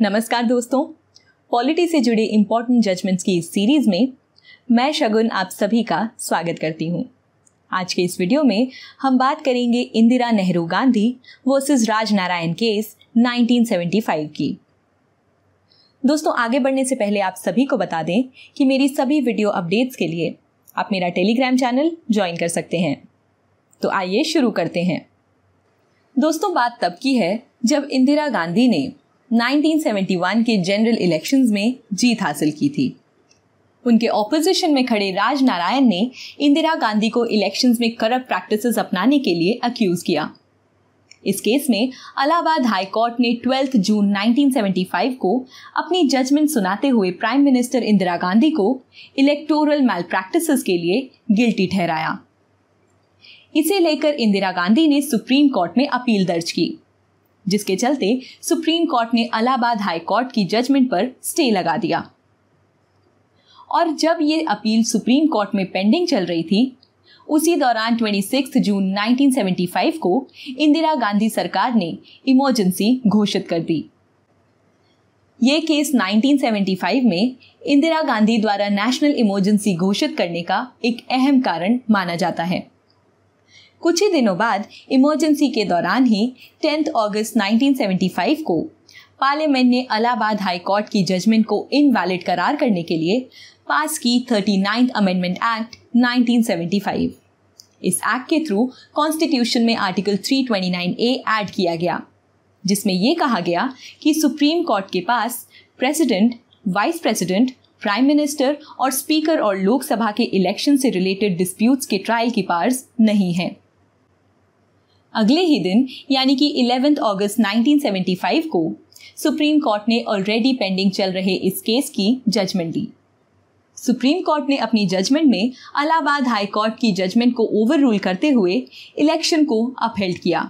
नमस्कार दोस्तों पॉलिटी से जुड़े इम्पोर्टेंट जजमेंट्स की इस सीरीज में मैं शगुन आप सभी का स्वागत करती हूँ आज के इस वीडियो में हम बात करेंगे इंदिरा नेहरू गांधी वर्सेस राज नारायण केस 1975 की दोस्तों आगे बढ़ने से पहले आप सभी को बता दें कि मेरी सभी वीडियो अपडेट्स के लिए आप मेरा टेलीग्राम चैनल ज्वाइन कर सकते हैं तो आइए शुरू करते हैं दोस्तों बात तब की है जब इंदिरा गांधी ने 1971 के जनरल इलेक्शंस में जीत हासिल की थी उनके ऑपोजिशन में खड़े राज नारायण ने इंदिरा गांधी को इलेक्शंस में करप प्रैक्टिसेस अपनाने के लिए अक्यूज किया इस केस में अलाहाबाद हाई कोर्ट ने 12 जून 1975 को अपनी जजमेंट सुनाते हुए प्राइम मिनिस्टर इंदिरा गांधी को इलेक्टोरल मैल प्रैक्टिस के लिए गिल्टी ठहराया इसे लेकर इंदिरा गांधी ने सुप्रीम कोर्ट में अपील दर्ज की जिसके चलते सुप्रीम कोर्ट ने अलाहाबाद हाई कोर्ट की जजमेंट पर स्टे लगा दिया और जब ये अपील सुप्रीम कोर्ट में पेंडिंग चल रही थी उसी दौरान 26 जून 1975 को इंदिरा गांधी सरकार ने इमरजेंसी घोषित कर दी ये केस 1975 में इंदिरा गांधी द्वारा नेशनल इमरजेंसी घोषित करने का एक अहम कारण माना जाता है कुछ ही दिनों बाद इमरजेंसी के दौरान ही टेंथ अगस्त 1975 को पार्लियामेंट ने अलाहाबाद हाई कोर्ट की जजमेंट को इनवैलिड करार करने के लिए पास की थर्टी नाइन्थ अमेंडमेंट एक्ट 1975। इस एक्ट के थ्रू कॉन्स्टिट्यूशन में आर्टिकल 329 ए ऐड किया गया जिसमें ये कहा गया कि सुप्रीम कोर्ट के पास president vice president prime minister और स्पीकर और लोकसभा के इलेक्शन से रिलेटेड डिस्प्यूट्स के ट्रायल की पार्स नहीं हैं अगले ही दिन यानी कि 11 अगस्त 1975 को सुप्रीम कोर्ट ने ऑलरेडी पेंडिंग चल रहे इस केस की जजमेंट दी सुप्रीम कोर्ट ने अपनी जजमेंट में अलाहाबाद हाई कोर्ट की जजमेंट को ओवर रूल करते हुए इलेक्शन को अपहेल्ड किया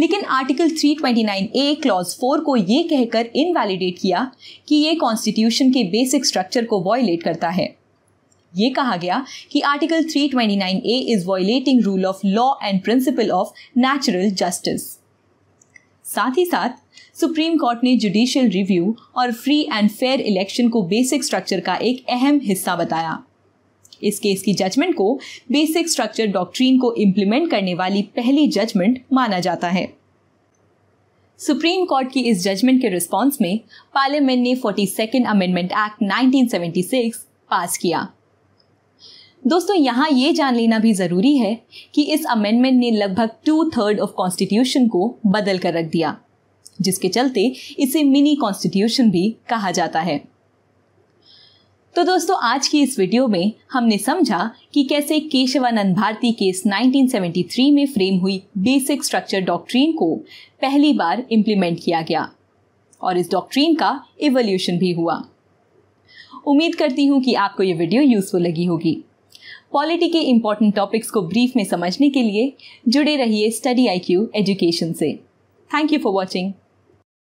लेकिन आर्टिकल 329 ए क्लॉज 4 को ये कहकर इनवैलिडेट किया कि ये कॉन्स्टिट्यूशन के बेसिक स्ट्रक्चर को वॉयलेट करता है ये कहा गया कि article 329 A is violating rule of law and principle of natural justice साथ ही साथ सुप्रीम कोर्ट ने जुडिशियल रिव्यू और फ्री एंड फेयर इलेक्शन को बेसिक स्ट्रक्चर का एक अहम हिस्सा बताया इस केस की जजमेंट को बेसिक स्ट्रक्चर डॉक्ट्रीन को इम्प्लीमेंट करने वाली पहली जजमेंट माना जाता है सुप्रीम कोर्ट की इस जजमेंट के रिस्पांस में पार्लियामेंट ने फोर्टी सेकेंड अमेंडमेंट एक्ट 1976 पास किया दोस्तों यहाँ ये जान लेना भी ज़रूरी है कि इस अमेंडमेंट ने लगभग टू थर्ड ऑफ कॉन्स्टिट्यूशन को बदल कर रख दिया जिसके चलते इसे मिनी कॉन्स्टिट्यूशन भी कहा जाता है तो दोस्तों आज की इस वीडियो में हमने समझा कि कैसे केशवानंद भारती केस 1973 में फ्रेम हुई बेसिक स्ट्रक्चर डॉक्ट्रीन को पहली बार इम्प्लीमेंट किया गया और इस डॉक्ट्रीन का इवोल्यूशन भी हुआ उम्मीद करती हूँ कि आपको ये वीडियो यूज़फुल लगी होगी पॉलिटी के इम्पॉर्टेंट टॉपिक्स को ब्रीफ में समझने के लिए जुड़े रहिए स्टडी आई क्यू एजुकेशन से थैंक यू फॉर वॉचिंग